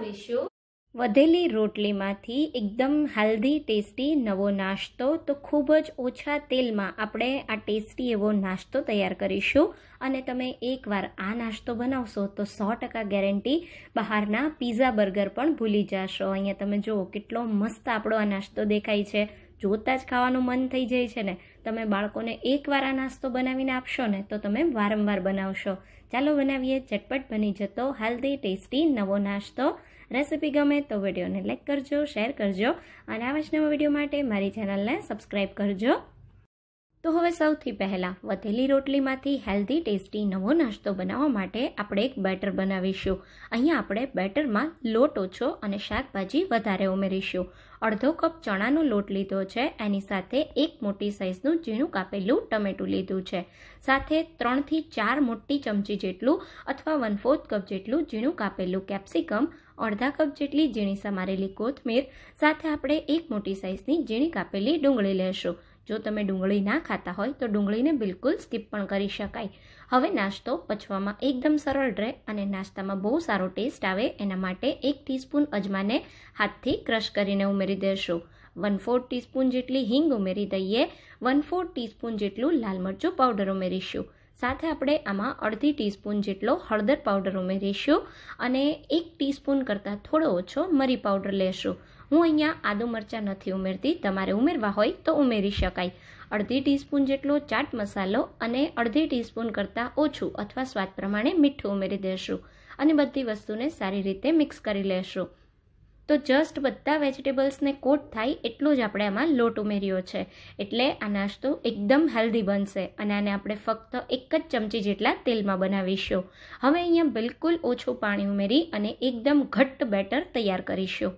બનાવીશું વધેલી રોટલીમાંથી એકદમ હેલ્ધી ટેસ્ટી નવો નાસ્તો તો ખૂબ જ ઓછા તેલમાં આપણે આ ટેસ્ટી એવો નાસ્તો તૈયાર કરીશું અને તમે એકવાર આ નાસ્તો બનાવશો તો સો ટકા ગેરંટી બહારના પીઝા બર્ગર પણ ભૂલી જશો અહીંયા તમે જુઓ કેટલો મસ્ત આપણો આ નાસ્તો દેખાય છે જોતા જ ખાવાનું મન થઈ જાય છે ને તમે બાળકોને એકવાર આ નાસ્તો બનાવીને આપશો ને તો તમે વારંવાર બનાવશો ચાલો બનાવીએ ચટપટ બની જતો હેલ્ધી ટેસ્ટી નવો નાસ્તો રેસીપી ગમે તો વિડીયોને લાઇક કરજો શેર કરજો અને આવા જ નવા વિડીયો માટે મારી ચેનલને સબસ્ક્રાઈબ કરજો તો હવે સૌથી પહેલાં વધેલી રોટલીમાંથી હેલ્ધી ટેસ્ટી નવો નાસ્તો બનાવવા માટે આપણે એક બેટર બનાવીશું અહીંયા આપણે બેટરમાં લોટ ઓછો અને શાકભાજી વધારે ઉમેરીશું અડધો કપ ચણાનો લોટ લીધો છે એની સાથે એક મોટી સાઇઝનું ઝીણું કાપેલું ટમેટું લીધું છે સાથે ત્રણથી ચાર મોટી ચમચી જેટલું અથવા વન ફોર્થ કપ જેટલું ઝીણું કાપેલું કેપ્સિકમ અડધા કપ જેટલી ઝીણી સમારેલી કોથમીર સાથે આપણે એક મોટી સાઇઝની ઝીણી કાપેલી ડુંગળી લેશું જો તમે ડુંગળી ના ખાતા હોય તો ડુંગળીને બિલકુલ સ્કીપ પણ કરી શકાય હવે નાસ્તો પચવામાં એકદમ સરળ રહે અને નાસ્તામાં બહુ સારો ટેસ્ટ આવે એના માટે એક ટીસ્પૂન અજમાને હાથથી ક્રશ કરીને ઉમેરી દેશું વન ફોર ટીસ્પૂન જેટલી હિંગ ઉમેરી દઈએ વન ફોર ટીસ્પૂન જેટલું લાલ મરચું પાવડર ઉમેરીશું સાથે આપણે આમાં અડધી ટીસ્પૂન જેટલો હળદર પાવડર ઉમેરીશું અને એક ટીસ્પૂન કરતાં થોડો ઓછો મરી પાવડર લેશું હું અહીંયા આદુ મરચાં નથી ઉમેરતી તમારે ઉમેરવા હોય તો ઉમેરી શકાય અડધી ટીસ્પૂન જેટલો ચાટ મસાલો અને અડધી ટીસ્પૂન કરતાં ઓછું અથવા સ્વાદ પ્રમાણે મીઠું ઉમેરી દેશું અને બધી વસ્તુને સારી રીતે મિક્સ કરી લેશું તો જસ્ટ બધા વેજીટેબલ્સને કોટ થાય એટલો જ આપણે આમાં લોટ ઉમેર્યો છે એટલે આ નાસ્તો એકદમ હેલ્ધી બનશે અને આને આપણે ફક્ત એક જ ચમચી જેટલા તેલમાં બનાવીશું હવે અહીંયા બિલકુલ ઓછું પાણી ઉમેરી અને એકદમ ઘટ્ટ બેટર તૈયાર કરીશું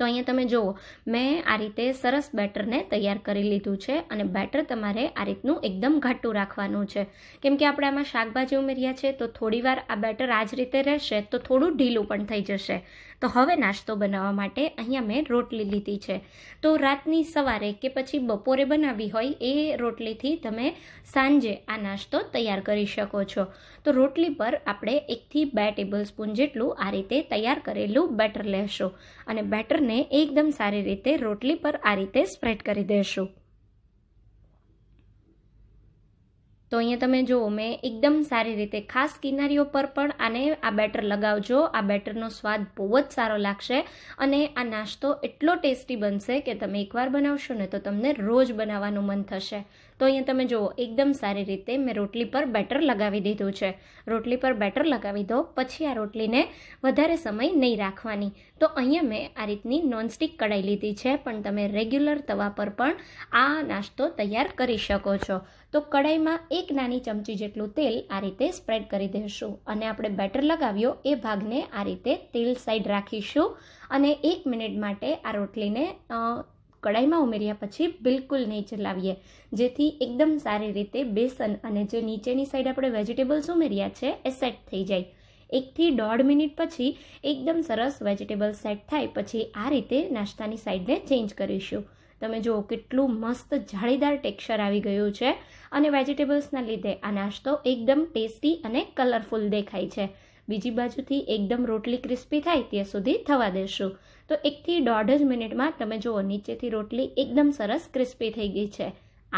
તો અહીંયા તમે જુઓ મેં આ રીતે સરસ બેટરને તૈયાર કરી લીધું છે અને બેટર તમારે આ રીતનું એકદમ ઘાટું રાખવાનું છે કેમ કે આપણે આમાં શાકભાજી ઉમેર્યા છે તો થોડીવાર આ બેટર આ જ રીતે રહેશે તો થોડું ઢીલું પણ થઈ જશે તો હવે નાસ્તો બનાવવા માટે અહીંયા મેં રોટલી લીધી છે તો રાતની સવારે કે પછી બપોરે બનાવી હોય એ રોટલીથી તમે સાંજે આ નાસ્તો તૈયાર કરી શકો છો તો રોટલી પર આપણે એકથી બે ટેબલ સ્પૂન જેટલું આ રીતે તૈયાર કરેલું બેટર લેશું અને બેટરને એકદમ સારી રીતે રોટલી પર આ રીતે સ્પ્રેડ કરી દેશું તો અહીંયા તમે જુઓ મેં એકદમ સારી રીતે ખાસ કિનારીઓ પર પણ આને આ બેટર લગાવજો આ બેટરનો સ્વાદ બહુ જ સારો લાગશે અને આ નાસ્તો એટલો ટેસ્ટી બનશે કે તમે એકવાર બનાવશો ને તો તમને રોજ બનાવવાનું મન થશે તો અહીંયા તમે જુઓ એકદમ સારી રીતે મેં રોટલી પર બેટર લગાવી દીધું છે રોટલી પર બેટર લગાવી દો પછી આ રોટલીને વધારે સમય નહીં રાખવાની તો અહીંયા મેં આ રીતની નોનસ્ટિક કઢાઈ લીધી છે પણ તમે રેગ્યુલર તવા પર પણ આ નાસ્તો તૈયાર કરી શકો છો તો કઢાઈમાં એક નાની ચમચી જેટલું તેલ આ રીતે સ્પ્રેડ કરી દઈશું અને આપણે બેટર લગાવ્યો એ ભાગને આ રીતે તેલ સાઈડ રાખીશું અને એક મિનિટ માટે આ રોટલીને કડાઈમાં ઉમેર્યા પછી બિલકુલ નહીં ચલાવીએ જેથી એકદમ સારી રીતે બેસન અને જે નીચેની સાઈડ આપણે વેજીટેબલ્સ ઉમેર્યા છે એ સેટ થઈ જાય એકથી દોઢ મિનિટ પછી એકદમ સરસ વેજીટેબલ સેટ થાય પછી આ રીતે નાસ્તાની સાઈડને ચેન્જ કરીશું તમે જુઓ કેટલું મસ્ત જાળીદાર ટેક્સચર આવી ગયું છે અને વેજીટેબલ્સના લીધે આ નાસ્તો એકદમ ટેસ્ટી અને કલરફુલ દેખાય છે બીજી બાજુથી એકદમ રોટલી ક્રિસ્પી થાય ત્યાં સુધી થવા દેશું તો એકથી દોઢ જ મિનિટમાં તમે જુઓ નીચેથી રોટલી એકદમ સરસ ક્રિસ્પી થઈ ગઈ છે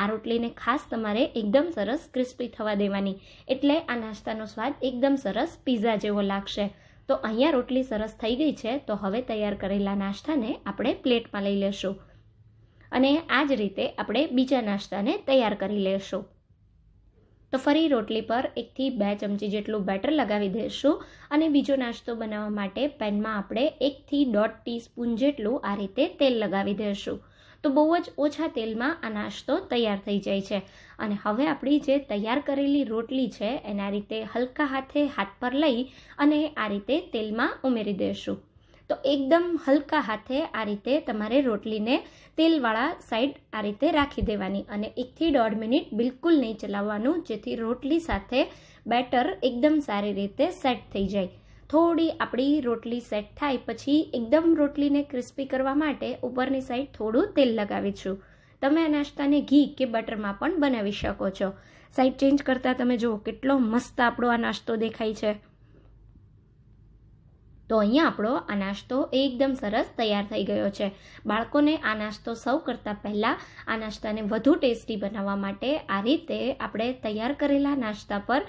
આ રોટલીને ખાસ તમારે એકદમ સરસ ક્રિસ્પી થવા દેવાની એટલે આ નાસ્તાનો સ્વાદ એકદમ સરસ પીઝા જેવો લાગશે તો અહીંયા રોટલી સરસ થઈ ગઈ છે તો હવે તૈયાર કરેલા નાસ્તાને આપણે પ્લેટમાં લઈ લેશું અને આ જ રીતે આપણે બીજા નાસ્તાને તૈયાર કરી લેશું તો ફરી રોટલી પર એકથી બે ચમચી જેટલું બેટર લગાવી દઈશું અને બીજો નાસ્તો બનાવવા માટે પેનમાં આપણે એકથી દોઢ ટીસ્પૂન જેટલું આ રીતે તેલ લગાવી દઈશું તો બહુ જ ઓછા તેલમાં આ નાસ્તો તૈયાર થઈ જાય છે અને હવે આપણી જે તૈયાર કરેલી રોટલી છે એના રીતે હલકા હાથે હાથ પર લઈ અને આ રીતે તેલમાં ઉમેરી દઈશું તો એકદમ હલકા હાથે આ રીતે તમારે રોટલીને તેલવાળા સાઈડ આ રીતે રાખી દેવાની અને એકથી દોઢ મિનિટ બિલકુલ નહીં ચલાવવાનું જેથી રોટલી સાથે બેટર એકદમ સારી રીતે સેટ થઈ જાય થોડી આપણી રોટલી સેટ થાય પછી એકદમ રોટલીને ક્રિસ્પી કરવા માટે ઉપરની સાઈડ થોડું તેલ લગાવીશું તમે આ નાસ્તાને ઘી કે બટરમાં પણ બનાવી શકો છો સાઈડ ચેન્જ કરતાં તમે જુઓ કેટલો મસ્ત આપણો આ નાસ્તો દેખાય છે તો અહીંયા આપણો આ નાસ્તો એકદમ સરસ તૈયાર થઈ ગયો છે બાળકોને આ નાસ્તો સૌ કરતાં પહેલાં આ નાસ્તાને વધુ ટેસ્ટી બનાવવા માટે આ રીતે આપણે તૈયાર કરેલા નાસ્તા પર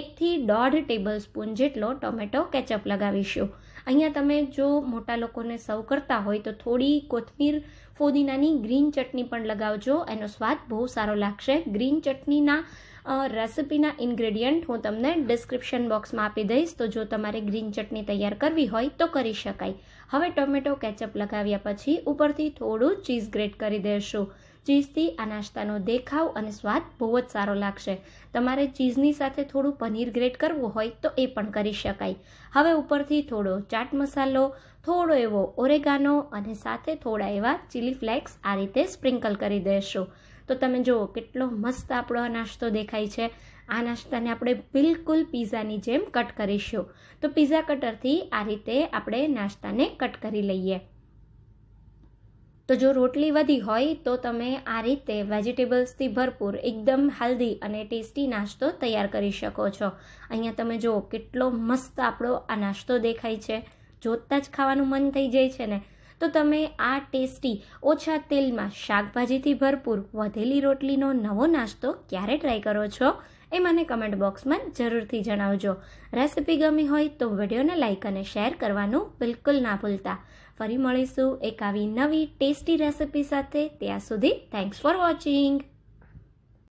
એકથી દોઢ ટેબલ સ્પૂન જેટલો ટોમેટો કેચઅપ લગાવીશું અહીંયા તમે જો મોટા લોકોને સર્વ કરતા હોય તો થોડી કોથમીર ફોદીનાની ગ્રીન ચટણી પણ લગાવજો એનો સ્વાદ બહુ સારો લાગશે ગ્રીન ચટણીના રેસિપીના ઇન્ગ્રેડિયન્ટ હું તમને ડિસ્ક્રિપ્શન બોક્સમાં આપી દઈશ તો જો તમારે ગ્રીન ચટણી તૈયાર કરવી હોય તો કરી શકાય હવે ટોમેટો કેચઅપ લગાવ્યા પછી ઉપરથી થોડું ચીઝ ગ્રેટ કરી દેશું ચીઝથી આ નાસ્તાનો દેખાવ અને સ્વાદ બહુ જ સારો લાગશે તમારે ચીઝની સાથે થોડું પનીર ગ્રેટ કરવું હોય તો એ પણ કરી શકાય હવે ઉપરથી થોડો ચાટ મસાલો થોડો એવો ઓરેગાનો અને સાથે થોડા એવા ચીલી ફ્લેક્સ આ રીતે સ્પ્રિંકલ કરી દેશો તો તમે જુઓ કેટલો મસ્ત આપણો આ નાસ્તો દેખાય છે આ નાસ્તાને આપણે બિલકુલ પીઝાની જેમ કટ કરીશું તો પીઝા કટરથી આ રીતે આપણે નાસ્તાને કટ કરી લઈએ તો જો રોટલી વધી હોય તો તમે આ રીતે વેજીટેબલ્સથી ભરપૂર એકદમ હેલ્ધી અને ટેસ્ટી નાસ્તો તૈયાર કરી શકો છો અહીંયા તમે જુઓ કેટલો મસ્ત આપણો આ નાસ્તો દેખાય છે જોતાં જ ખાવાનું મન થઈ જાય છે ને તો તમે આ ટેસ્ટી ઓછા તેલમાં શાકભાજીથી ભરપૂર વધેલી રોટલીનો નવો નાસ્તો ક્યારે ટ્રાય કરો છો એ મને કમેન્ટ બોક્સમાં જરૂરથી જણાવજો રેસિપી ગમી હોય તો વિડીયોને લાઇક અને શેર કરવાનું બિલકુલ ના ભૂલતા ફરી મળીશું એક આવી નવી ટેસ્ટી રેસિપી સાથે ત્યાં સુધી થેન્ક્સ ફોર વોચિંગ